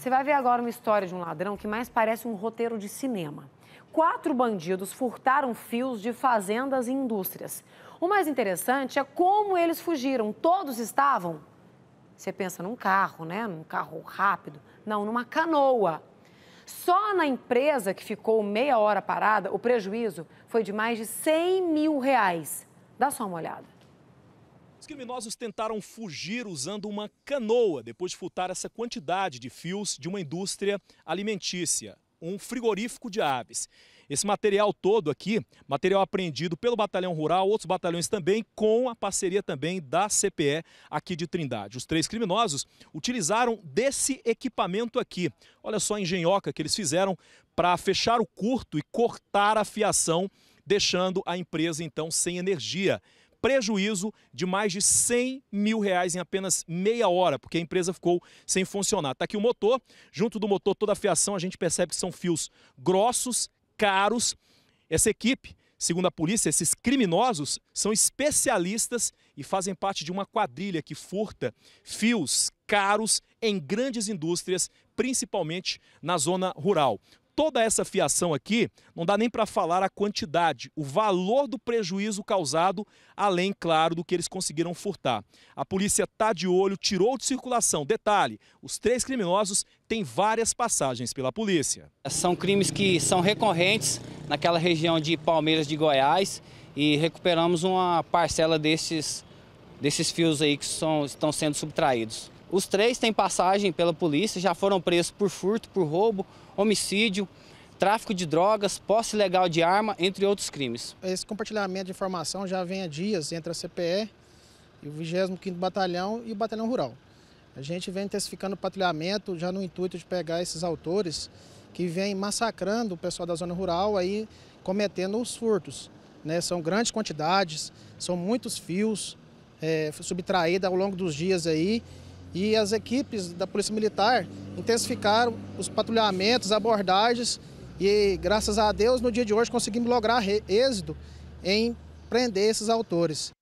Você vai ver agora uma história de um ladrão que mais parece um roteiro de cinema. Quatro bandidos furtaram fios de fazendas e indústrias. O mais interessante é como eles fugiram. Todos estavam. Você pensa num carro, né? Num carro rápido. Não, numa canoa. Só na empresa que ficou meia hora parada, o prejuízo foi de mais de 100 mil reais. Dá só uma olhada criminosos tentaram fugir usando uma canoa depois de furtar essa quantidade de fios de uma indústria alimentícia, um frigorífico de aves. Esse material todo aqui, material apreendido pelo Batalhão Rural, outros batalhões também, com a parceria também da CPE aqui de Trindade. Os três criminosos utilizaram desse equipamento aqui. Olha só a engenhoca que eles fizeram para fechar o curto e cortar a fiação, deixando a empresa então sem energia prejuízo de mais de 100 mil reais em apenas meia hora, porque a empresa ficou sem funcionar. Está aqui o motor, junto do motor toda a fiação, a gente percebe que são fios grossos, caros. Essa equipe Segundo a polícia, esses criminosos são especialistas e fazem parte de uma quadrilha que furta fios caros em grandes indústrias, principalmente na zona rural. Toda essa fiação aqui, não dá nem para falar a quantidade, o valor do prejuízo causado, além, claro, do que eles conseguiram furtar. A polícia tá de olho, tirou de circulação. Detalhe, os três criminosos têm várias passagens pela polícia. São crimes que são recorrentes naquela região de Palmeiras de Goiás e recuperamos uma parcela desses, desses fios aí que são, estão sendo subtraídos. Os três têm passagem pela polícia, já foram presos por furto, por roubo, homicídio, tráfico de drogas, posse ilegal de arma, entre outros crimes. Esse compartilhamento de informação já vem há dias entre a CPE e o 25º Batalhão e o Batalhão Rural. A gente vem intensificando o patrulhamento já no intuito de pegar esses autores que vêm massacrando o pessoal da zona rural aí cometendo os furtos. Né? São grandes quantidades, são muitos fios é, subtraídos ao longo dos dias aí e as equipes da Polícia Militar intensificaram os patrulhamentos, abordagens e, graças a Deus, no dia de hoje conseguimos lograr êxito em prender esses autores.